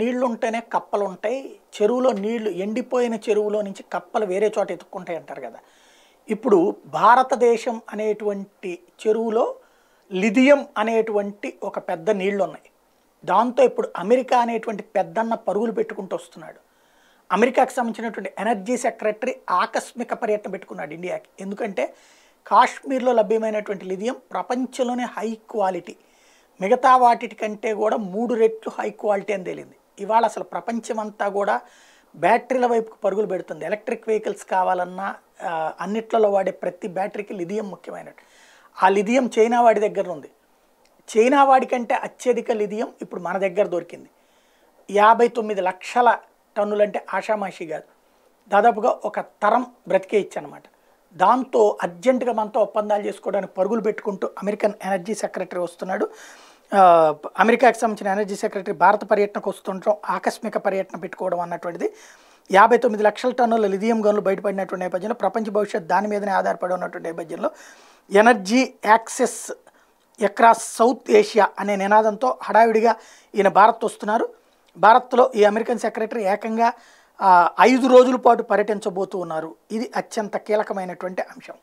నీళ్లుంటేనే కప్పలు ఉంటాయి చెరువులో నీళ్లు ఎండిపోయిన చెరువులో నుంచి కప్పలు వేరే చోట ఎత్తుక్కుంటాయి అంటారు కదా ఇప్పుడు భారతదేశం అనేటువంటి చెరువులో లిథియం అనేటువంటి ఒక పెద్ద నీళ్లు ఉన్నాయి దాంతో ఇప్పుడు అమెరికా అనేటువంటి పెద్దన్న పరుగులు పెట్టుకుంటూ వస్తున్నాడు అమెరికాకి సంబంధించినటువంటి ఎనర్జీ సెక్రటరీ ఆకస్మిక పర్యటన పెట్టుకున్నాడు ఇండియాకి ఎందుకంటే కాశ్మీర్లో లభ్యమైనటువంటి లిథియం ప్రపంచంలోనే హై క్వాలిటీ మిగతా వాటి కంటే కూడా మూడు రెట్లు హై క్వాలిటీ అని తేలింది ఇవాళ అసలు ప్రపంచమంతా కూడా బ్యాటరీల వైపుకు పరుగులు పెడుతుంది ఎలక్ట్రిక్ వెహికల్స్ కావాలన్నా అన్నిట్లలో వాడే ప్రతి బ్యాటరీకి లిథియం ముఖ్యమైనట్టు ఆ లిథియం చైనా వాడి దగ్గర ఉంది చైనా వాడి కంటే అత్యధిక లిథియం ఇప్పుడు మన దగ్గర దొరికింది యాభై తొమ్మిది లక్షల టన్నులంటే ఆషామాషి కాదు దాదాపుగా ఒక తరం బ్రతికే ఇచ్చనమాట దాంతో అర్జెంటుగా మనతో ఒప్పందాలు చేసుకోవడానికి పరుగులు పెట్టుకుంటూ అమెరికన్ ఎనర్జీ సెక్రటరీ వస్తున్నాడు అమెరికాకి సంబంధించిన ఎనర్జీ సెక్రటరీ భారత పర్యటనకు వస్తుండటం ఆకస్మిక పర్యటన పెట్టుకోవడం అన్నటువంటిది యాభై తొమ్మిది లక్షల టన్నుల లిథియం గన్లు బయటపడినటువంటి నేపథ్యంలో ప్రపంచ భవిష్యత్ దాని మీదనే ఆధారపడి ఉన్నటువంటి నేపథ్యంలో energy access across South Asia అనే నినాదంతో హడావిడిగా ఈయన భారత్ వస్తున్నారు భారత్లో ఈ అమెరికన్ సెక్రటరీ ఏకంగా ఐదు రోజుల పాటు పర్యటించబోతూ ఉన్నారు ఇది అత్యంత కీలకమైనటువంటి అంశం